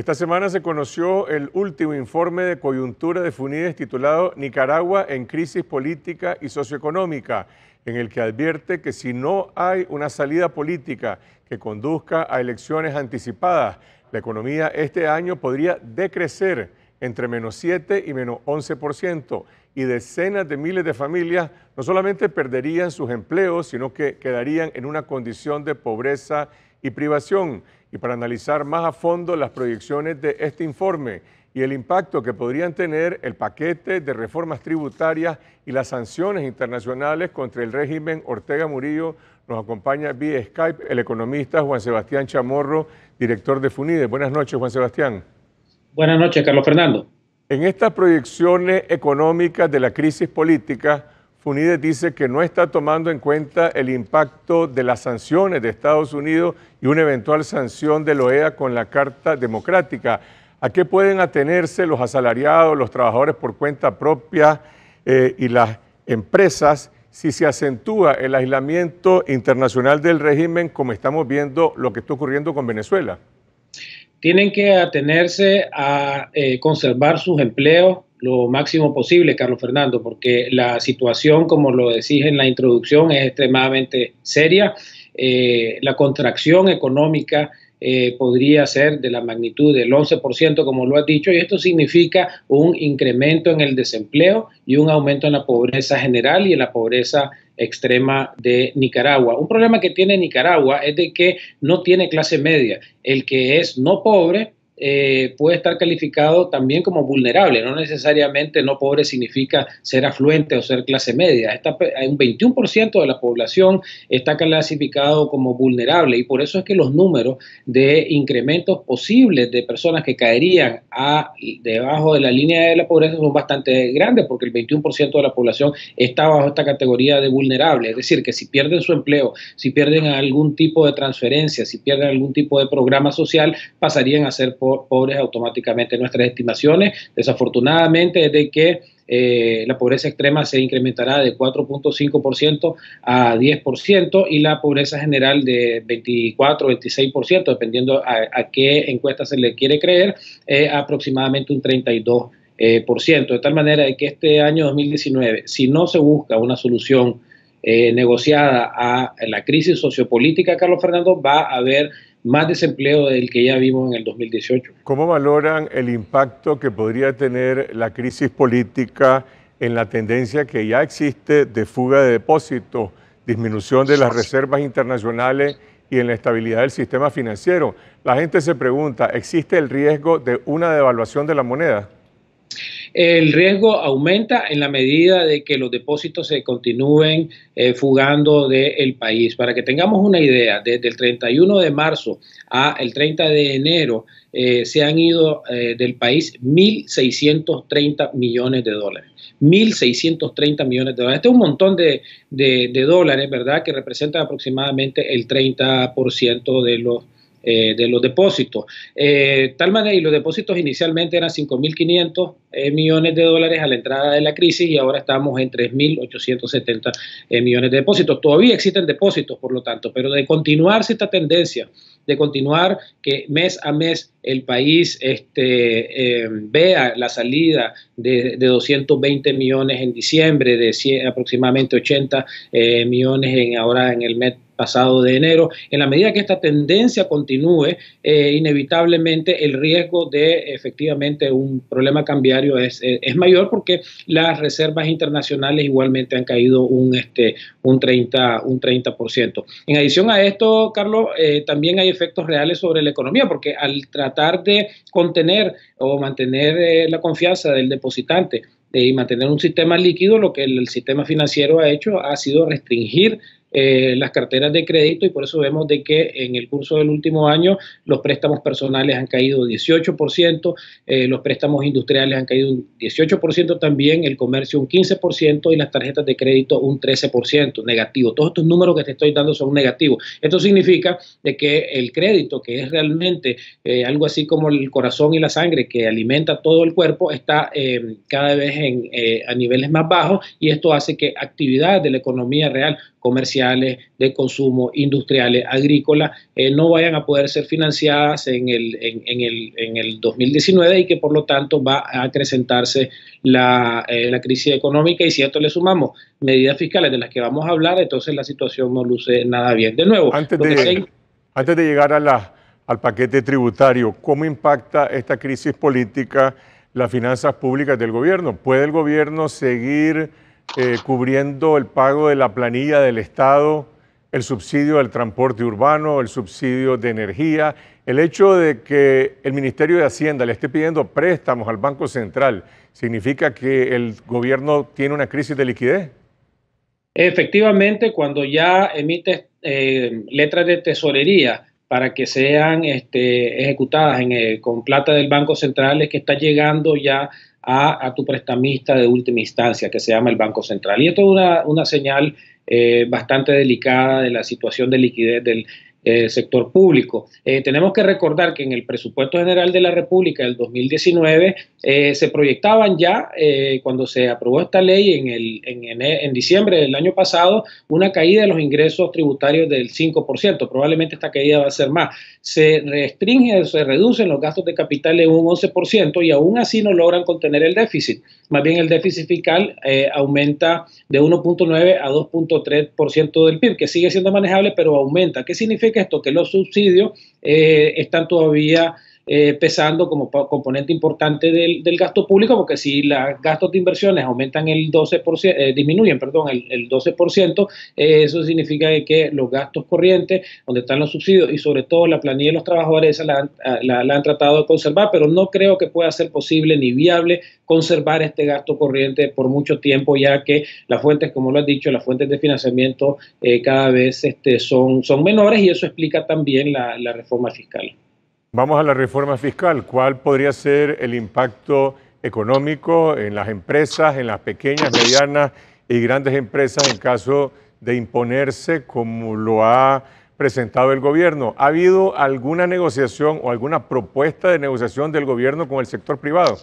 Esta semana se conoció el último informe de coyuntura de Funides titulado Nicaragua en crisis política y socioeconómica, en el que advierte que si no hay una salida política que conduzca a elecciones anticipadas, la economía este año podría decrecer entre menos 7 y menos 11%, y decenas de miles de familias no solamente perderían sus empleos, sino que quedarían en una condición de pobreza y privación y para analizar más a fondo las proyecciones de este informe y el impacto que podrían tener el paquete de reformas tributarias y las sanciones internacionales contra el régimen Ortega Murillo, nos acompaña vía Skype el economista Juan Sebastián Chamorro, director de FUNIDE. Buenas noches, Juan Sebastián. Buenas noches, Carlos Fernando. En estas proyecciones económicas de la crisis política, Funides dice que no está tomando en cuenta el impacto de las sanciones de Estados Unidos y una eventual sanción de la OEA con la Carta Democrática. ¿A qué pueden atenerse los asalariados, los trabajadores por cuenta propia eh, y las empresas si se acentúa el aislamiento internacional del régimen como estamos viendo lo que está ocurriendo con Venezuela? Tienen que atenerse a eh, conservar sus empleos, lo máximo posible, Carlos Fernando, porque la situación, como lo decís en la introducción, es extremadamente seria. Eh, la contracción económica eh, podría ser de la magnitud del 11%, como lo has dicho, y esto significa un incremento en el desempleo y un aumento en la pobreza general y en la pobreza extrema de Nicaragua. Un problema que tiene Nicaragua es de que no tiene clase media. El que es no pobre eh, puede estar calificado también como vulnerable. No necesariamente no pobre significa ser afluente o ser clase media. Está, un 21% de la población está clasificado como vulnerable y por eso es que los números de incrementos posibles de personas que caerían a, debajo de la línea de la pobreza son bastante grandes porque el 21% de la población está bajo esta categoría de vulnerable. Es decir, que si pierden su empleo, si pierden algún tipo de transferencia, si pierden algún tipo de programa social, pasarían a ser pobres pobres automáticamente. Nuestras estimaciones, desafortunadamente, es de que eh, la pobreza extrema se incrementará de 4.5% a 10% y la pobreza general de 24, 26%, dependiendo a, qué encuesta se le quiere creer, aproximadamente un 32%. Eh, de tal manera que este año 2019, si no se busca una solución eh, negociada a la crisis sociopolítica, Carlos Fernando, va a haber más desempleo del que ya vimos en el 2018. ¿Cómo valoran el impacto que podría tener la crisis política en la tendencia que ya existe de fuga de depósitos, disminución de las reservas internacionales y en la estabilidad del sistema financiero? La gente se pregunta, ¿existe el riesgo de una devaluación de la moneda? El riesgo aumenta en la medida de que los depósitos se continúen eh, fugando del país. Para que tengamos una idea, desde el 31 de marzo a el 30 de enero eh, se han ido eh, del país 1.630 millones de dólares. 1.630 millones de dólares. Este es un montón de, de dólares, ¿verdad?, que representan aproximadamente el 30% de los eh, de los depósitos. Eh, tal manera, y los depósitos inicialmente eran 5.500 eh, millones de dólares a la entrada de la crisis y ahora estamos en 3.870 millones de depósitos. Todavía existen depósitos, por lo tanto, pero de continuarse esta tendencia, de continuar que mes a mes el país este, vea la salida de, de, 220 millones en diciembre, de aproximadamente 80 millones en, ahora en el mes pasado de enero. En la medida que esta tendencia continúe, eh, inevitablemente el riesgo de efectivamente un problema cambiario eh, es, mayor porque las reservas internacionales igualmente han caído un, este, un, 30, un 30%. En adición a esto, Carlos, eh, también hay efectos reales sobre la economía porque al tratar de contener o mantener la confianza del depositante, y mantener un sistema líquido, lo que el, sistema financiero ha hecho ha sido restringir eh, las carteras de crédito y por eso vemos de que en el curso del último año los préstamos personales han caído 18%, eh, los préstamos industriales han caído un 18% también, el comercio un 15% y las tarjetas de crédito un 13% negativo. Todos estos números que te estoy dando son negativos. Esto significa de que el crédito, que es realmente eh, algo así como el corazón y la sangre que alimenta todo el cuerpo, está em, cada vez en, a niveles más bajos y esto hace que actividades de la economía real comercial de consumo, industriales, agrícolas, eh, no vayan a poder ser financiadas en el, en, el, en el 2019 y que por lo tanto va a acrecentarse eh, la, crisis económica y si a esto le sumamos medidas fiscales de las que vamos a hablar, entonces la situación no luce nada bien. De nuevo, antes de, antes de llegar a al paquete tributario, ¿cómo impacta esta crisis política las finanzas públicas del gobierno? ¿Puede el gobierno seguir eh, cubriendo el pago de la planilla del Estado, el subsidio del transporte urbano, el subsidio de energía, el hecho de que el Ministerio de Hacienda le esté pidiendo préstamos al Banco Central, ¿significa que el gobierno tiene una crisis de liquidez? Efectivamente, cuando ya emite eh, letras de tesorería para que sean este, ejecutadas con plata del Banco Central, es que está llegando ya a, tu prestamista de última instancia, que se llama el Banco Central. Y esto es una, una señal eh, bastante delicada de la situación de liquidez del, eh, sector público. Eh, tenemos que recordar que en el presupuesto general de la República del 2019 eh, se proyectaban ya, cuando se aprobó esta ley en, el, en, en, diciembre del año pasado, una caída de los ingresos tributarios del 5%. Probablemente esta caída va a ser más. Se restringe, se reducen los gastos de capital en un 11% y aún así no logran contener el déficit. Más bien el déficit fiscal aumenta de 1.9 a 2.3% del PIB, que sigue siendo manejable, pero aumenta. ¿Qué significa? que esto que los subsidios eh, están todavía eh, pesando como componente importante del, del, gasto público, porque si los gastos de inversiones aumentan el 12%, eh, disminuyen, perdón, el, el 12%, eh, eso significa que los gastos corrientes, donde están los subsidios y sobre todo la planilla de los trabajadores, ah, la, han tratado de conservar, pero no creo que pueda ser posible ni viable conservar este gasto corriente por mucho tiempo, ya que las fuentes, como lo has dicho, las fuentes de financiamiento eh, cada vez este, son, son menores y eso explica también la reforma fiscal. Vamos a la reforma fiscal. ¿Cuál podría ser el impacto económico en las empresas, en las pequeñas, medianas y grandes empresas en caso de imponerse como lo ha presentado el gobierno? ¿Ha habido alguna negociación o alguna propuesta de negociación del gobierno con el sector privado?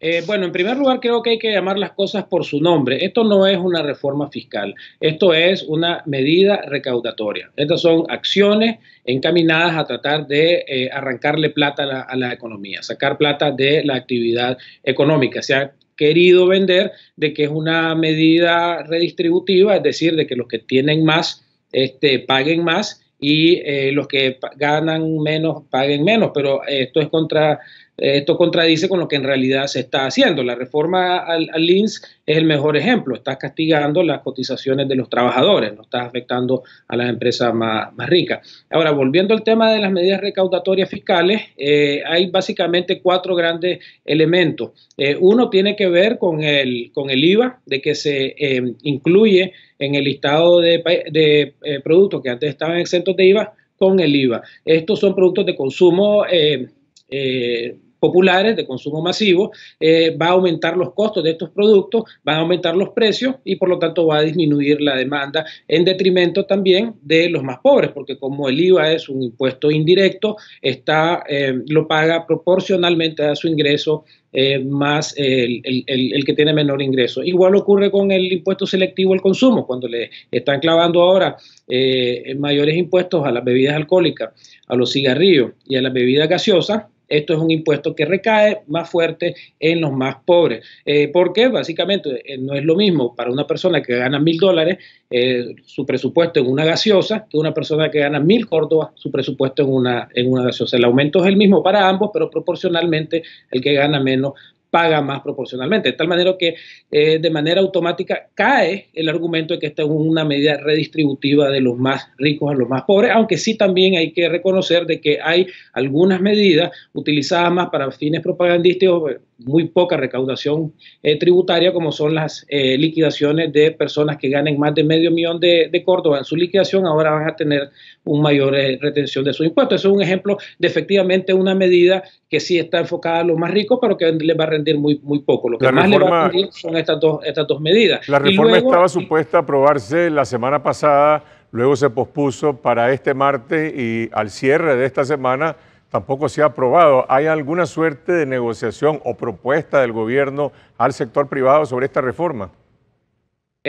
Eh, bueno, en primer lugar creo que hay que llamar las cosas por su nombre. Esto no es una reforma fiscal, esto es una medida recaudatoria. Estas son acciones encaminadas a tratar de eh, arrancarle plata a la, economía, sacar plata de la actividad económica, Se ha querido vender de que es una medida redistributiva, es decir, de que los que tienen más este, paguen más y eh, los que ganan menos paguen menos, pero esto es contra esto contradice con lo que en realidad se está haciendo. La reforma al, al INS es el mejor ejemplo. Estás castigando las cotizaciones de los trabajadores, no estás afectando a las empresas más, ricas. Ahora, volviendo al tema de las medidas recaudatorias fiscales, eh, hay básicamente cuatro grandes elementos. Eh, uno tiene que ver con el, con el IVA, de que se eh, incluye en el listado de, productos que antes estaban exentos de IVA con el IVA. Estos son productos de consumo populares, de consumo masivo, eh, va a aumentar los costos de estos productos, van a aumentar los precios y por lo tanto va a disminuir la demanda en detrimento también de los más pobres, porque como el IVA es un impuesto indirecto, está, eh, lo paga proporcionalmente a su ingreso eh, más el, que tiene menor ingreso. Igual ocurre con el impuesto selectivo al consumo, cuando le están clavando ahora mayores impuestos a las bebidas alcohólicas, a los cigarrillos y a las bebidas gaseosas, esto es un impuesto que recae más fuerte en los más pobres. Eh, porque básicamente eh, no es lo mismo para una persona que gana mil dólares eh, su presupuesto en una gaseosa que una persona que gana mil córdobas su presupuesto en una, en una gaseosa. El aumento es el mismo para ambos, pero proporcionalmente el que gana menos paga más proporcionalmente. De tal manera que eh, de manera automática cae el argumento de que esta es una medida redistributiva de los más ricos a los más pobres, aunque sí también hay que reconocer de que hay algunas medidas utilizadas más para fines propagandísticos muy poca recaudación eh, tributaria, como son las eh, liquidaciones de personas que ganen más de medio millón de, Córdoba en su liquidación, ahora van a tener un mayor eh, retención de su impuesto. Eso es un ejemplo de efectivamente una medida que sí está enfocada a los más ricos, pero que les va a rendir muy, muy poco. Lo que más le va a rendir son estas dos, estas dos medidas. La reforma estaba supuesta a aprobarse la semana pasada, luego se pospuso para este martes y al cierre de esta semana tampoco se ha aprobado. ¿Hay alguna suerte de negociación o propuesta del gobierno al sector privado sobre esta reforma?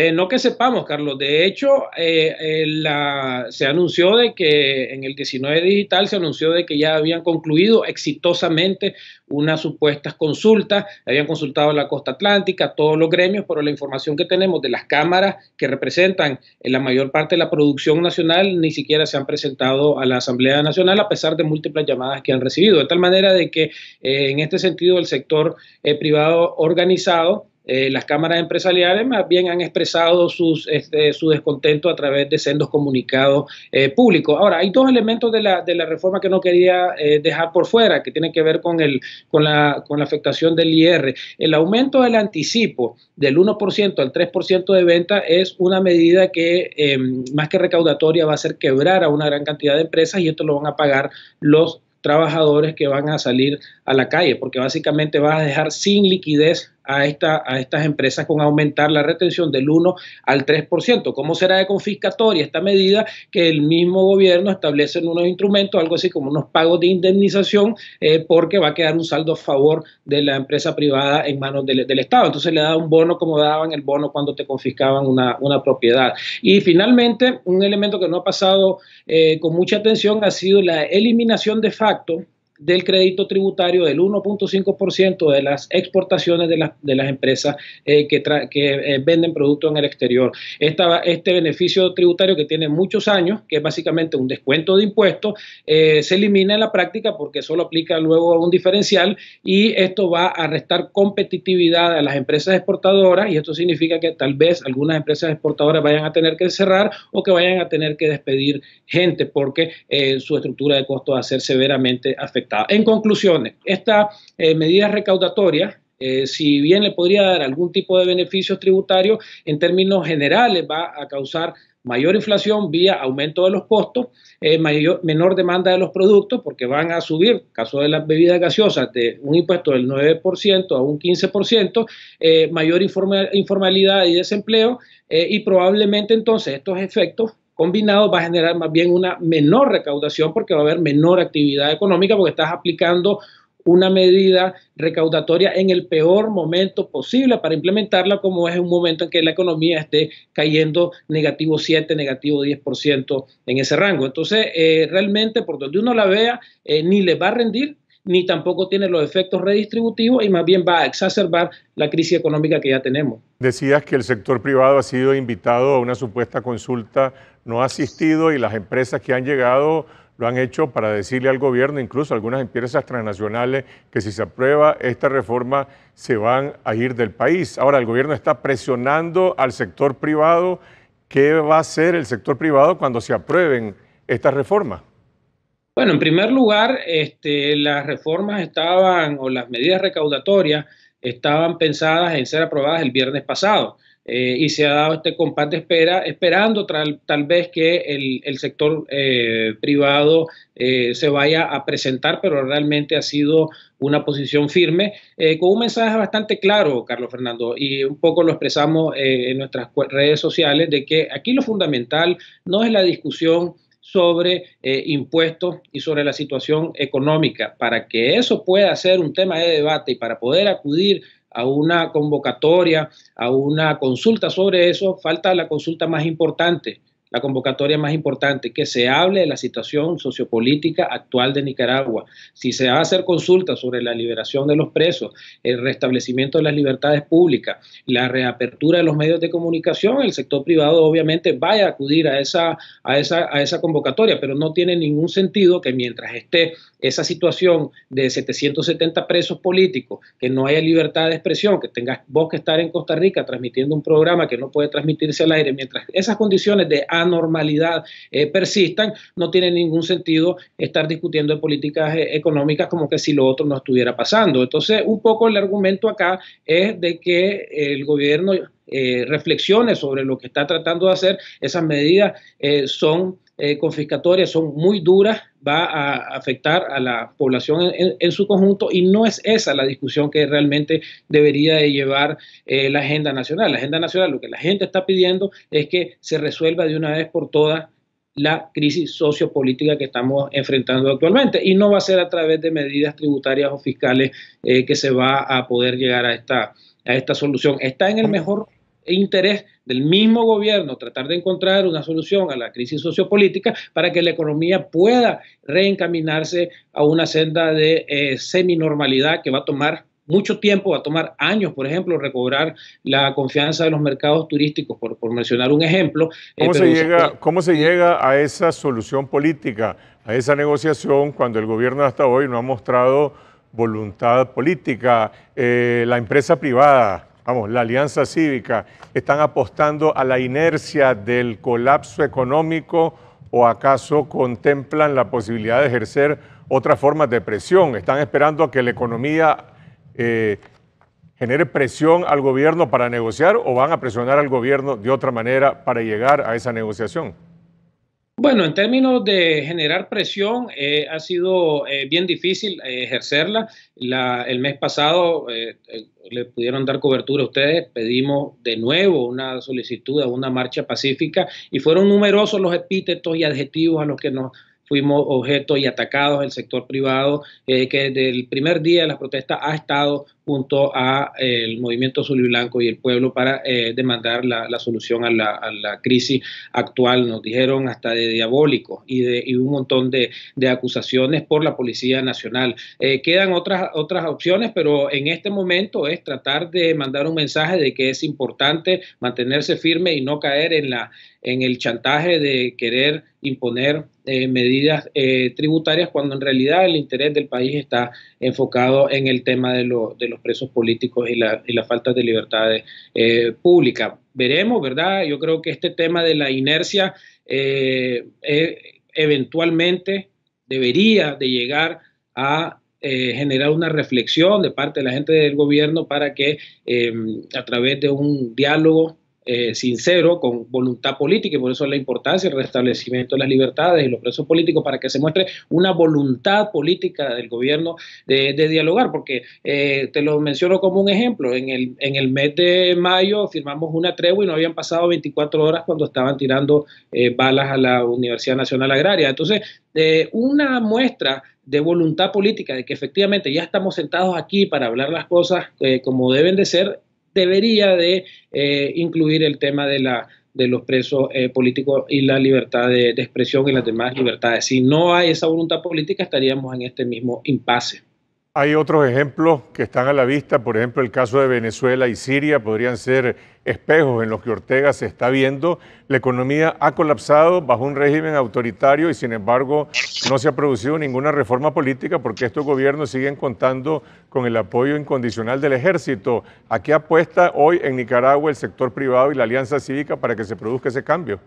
Eh, no que sepamos, Carlos. De hecho, eh, eh, se anunció de que en el 19 digital se anunció de que ya habían concluido exitosamente unas supuestas consultas. Habían consultado la costa atlántica, todos los gremios, pero la información que tenemos de las cámaras que representan en la mayor parte de la producción nacional ni siquiera se han presentado a la Asamblea Nacional a pesar de múltiples llamadas que han recibido. De tal manera de que en este sentido el sector privado organizado eh, las cámaras empresariales más bien han expresado sus, este, su descontento a través de sendos comunicados eh, públicos. Ahora, hay dos elementos de la, de la reforma que no quería eh, dejar por fuera, que tienen que ver con, el, con, la, con la afectación del IR. El aumento del anticipo del 1% al 3% de venta es una medida que, em, más que recaudatoria, va a hacer quebrar a una gran cantidad de empresas y esto lo van a pagar los trabajadores que van a salir a la calle, porque básicamente vas a dejar sin liquidez a, a estas empresas con aumentar la retención del 1 al 3%. ¿Cómo será de confiscatoria esta medida que el mismo gobierno establece en unos instrumentos, algo así como unos pagos de indemnización, eh, porque va a quedar un saldo a favor de la empresa privada en manos del, Estado? Entonces le da un bono como daban el bono cuando te confiscaban una, propiedad. Y finalmente, un elemento que no ha pasado eh, con mucha atención ha sido la eliminación de facto del crédito tributario del 1.5% de las exportaciones de, de las empresas eh, que, que eh, venden productos en el exterior. este beneficio tributario que tiene muchos años, que es básicamente un descuento de impuestos, eh, se elimina en la práctica porque solo aplica luego un diferencial y esto va a restar competitividad a las empresas exportadoras y esto significa que tal vez algunas empresas exportadoras vayan a tener que cerrar o que vayan a tener que despedir gente porque su estructura de costo va a ser severamente afectada en conclusiones, esta eh, medida recaudatoria, eh, si bien le podría dar algún tipo de beneficios tributarios, en términos generales va a causar mayor inflación vía aumento de los costos, eh, menor demanda de los productos, porque van a subir, caso de las bebidas gaseosas, de un impuesto del 9% a un 15%, mayor informalidad y desempleo, y probablemente entonces estos efectos combinado va a generar más bien una menor recaudación porque va a haber menor actividad económica porque estás aplicando una medida recaudatoria en el peor momento posible para implementarla, como es un momento en que la economía esté cayendo negativo 7, negativo 10% en ese rango. Entonces, eh, realmente, por donde uno la vea, eh, ni le va a rendir, ni tampoco tiene los efectos redistributivos y más bien va a exacerbar la crisis económica que ya tenemos. Decías que el sector privado ha sido invitado a una supuesta consulta no ha asistido y las empresas que han llegado lo han hecho para decirle al gobierno, incluso algunas empresas transnacionales, que si se aprueba esta reforma se van a ir del país. Ahora, el gobierno está presionando al sector privado. ¿Qué va a hacer el sector privado cuando se aprueben estas reformas? Bueno, en primer lugar, este, las reformas estaban, o las medidas recaudatorias, estaban pensadas en ser aprobadas el viernes pasado. Eh, y se ha dado este compás de espera, esperando tal, vez que el, sector eh, privado eh, se vaya a presentar, pero realmente ha sido una posición firme, con un mensaje bastante claro, Carlos Fernando, y un poco lo expresamos en nuestras redes sociales, de que aquí lo fundamental no es la discusión sobre impuestos y sobre la situación económica. Para que eso pueda ser un tema de debate y para poder acudir a una convocatoria, a una consulta sobre eso, falta la consulta más importante, la convocatoria más importante, que se hable de la situación sociopolítica actual de Nicaragua. Si se va a hacer consulta sobre la liberación de los presos, el restablecimiento de las libertades públicas, la reapertura de los medios de comunicación, el sector privado obviamente vaya a acudir a esa, a esa, a esa convocatoria, pero no tiene ningún sentido que mientras esté esa situación de 770 presos políticos, que no haya libertad de expresión, que tengas vos que estar en Costa Rica transmitiendo un programa que no puede transmitirse al aire, mientras esas condiciones de anormalidad eh, persistan, no tiene ningún sentido estar discutiendo de políticas eh, económicas como que si lo otro no estuviera pasando. Entonces, un poco el argumento acá es de que el gobierno eh, reflexione sobre lo que está tratando de hacer. Esas medidas eh, son eh, confiscatorias son muy duras, va a afectar a la población en, su conjunto y no es esa la discusión que realmente debería de llevar eh, la agenda nacional. La agenda nacional lo que la gente está pidiendo es que se resuelva de una vez por todas la crisis sociopolítica que estamos enfrentando actualmente y no va a ser a través de medidas tributarias o fiscales eh, que se va a poder llegar a esta, a esta solución. Está en el mejor e interés del mismo gobierno tratar de encontrar una solución a la crisis sociopolítica para que la economía pueda reencaminarse a una senda de semi eh, seminormalidad que va a tomar mucho tiempo, va a tomar años, por ejemplo, recobrar la confianza de los mercados turísticos, por, por mencionar un ejemplo. Eh, ¿Cómo, se llega, ¿Cómo se llega a esa solución política, a esa negociación, cuando el gobierno hasta hoy no ha mostrado voluntad política? Eh, la empresa privada, vamos, la Alianza Cívica, están apostando a la inercia del colapso económico o acaso contemplan la posibilidad de ejercer otras formas de presión? ¿Están esperando a que la economía eh, genere presión al gobierno para negociar o van a presionar al gobierno de otra manera para llegar a esa negociación? Bueno, en términos de generar presión, eh, ha sido eh, bien difícil eh, ejercerla. el mes pasado le pudieron dar cobertura a ustedes, pedimos de nuevo una solicitud a una marcha pacífica y fueron numerosos los epítetos y adjetivos a los que nos fuimos objeto y atacados el sector privado, que desde el primer día de las protestas ha estado junto a eh, el movimiento azul y blanco y el pueblo para eh, demandar la, solución a la, crisis actual. Nos dijeron hasta de diabólico y de un montón de, acusaciones por la Policía Nacional. Eh, quedan otras, otras opciones, pero en este momento es tratar de mandar un mensaje de que es importante mantenerse firme y no caer en, la, en el chantaje de querer imponer medidas tributarias cuando en realidad el interés del país está enfocado en el tema de los presos políticos y la, y falta de libertades eh, públicas. Veremos, ¿verdad? Yo creo que este tema de la inercia eh, eh, eventualmente debería de llegar a generar una reflexión de parte de la gente del gobierno para que a través de un diálogo eh, sincero, con voluntad política, y por eso la importancia del restablecimiento de las libertades y los presos políticos, para que se muestre una voluntad política del gobierno de, dialogar, porque eh, te lo menciono como un ejemplo, en el, en el mes de mayo firmamos una tregua y no habían pasado 24 horas cuando estaban tirando eh, balas a la Universidad Nacional Agraria. Entonces, una muestra de voluntad política, de que efectivamente ya estamos sentados aquí para hablar las cosas como deben de ser, debería de eh, incluir el tema de la de los presos eh, políticos y la libertad de, de expresión y las demás libertades. Si no hay esa voluntad política, estaríamos en este mismo impasse. Hay otros ejemplos que están a la vista, por ejemplo, el caso de Venezuela y Siria podrían ser espejos en los que Ortega se está viendo. La economía ha colapsado bajo un régimen autoritario y sin embargo no se ha producido ninguna reforma política porque estos gobiernos siguen contando con el apoyo incondicional del ejército. ¿A qué apuesta hoy en Nicaragua el sector privado y la alianza cívica para que se produzca ese cambio?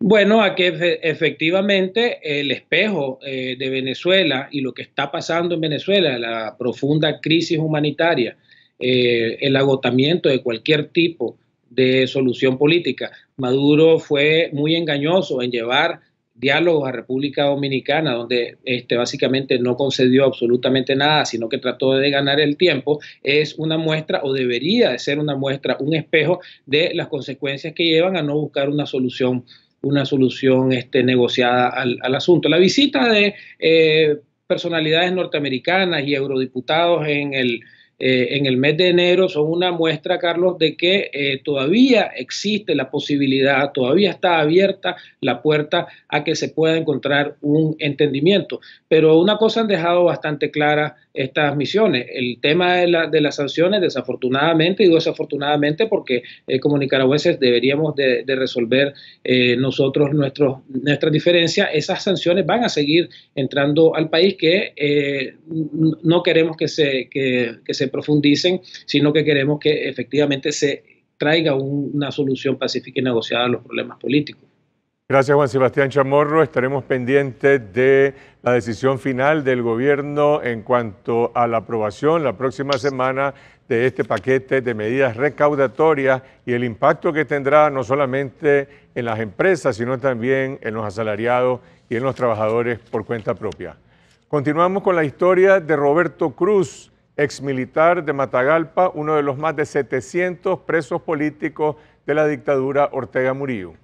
Bueno, a que efectivamente el espejo eh, de Venezuela y lo que está pasando en Venezuela, la profunda crisis humanitaria, eh, el agotamiento de cualquier tipo de solución política. Maduro fue muy engañoso en llevar diálogos a República Dominicana, donde este, básicamente no concedió absolutamente nada, sino que trató de ganar el tiempo, es una muestra o debería de ser una muestra, un espejo de las consecuencias que llevan a no buscar una solución una solución este, negociada al, al, asunto. La visita de eh, personalidades norteamericanas y eurodiputados en el eh, en el mes de enero son una muestra, Carlos, de que eh, todavía existe la posibilidad, todavía está abierta la puerta a que se pueda encontrar un entendimiento. Pero una cosa han dejado bastante clara estas misiones. El tema de, las sanciones, desafortunadamente, y desafortunadamente porque eh, como nicaragüenses deberíamos de, resolver nosotros nuestros, nuestras diferencias, esas sanciones van a seguir entrando al país que no queremos que se, que se profundicen, sino que queremos que efectivamente se traiga una solución pacífica y negociada a los problemas políticos. Gracias Juan Sebastián Chamorro. Estaremos pendientes de la decisión final del gobierno en cuanto a la aprobación la próxima semana de este paquete de medidas recaudatorias y el impacto que tendrá no solamente en las empresas, sino también en los asalariados y en los trabajadores por cuenta propia. Continuamos con la historia de Roberto Cruz, militar de Matagalpa, uno de los más de 700 presos políticos de la dictadura Ortega Murillo.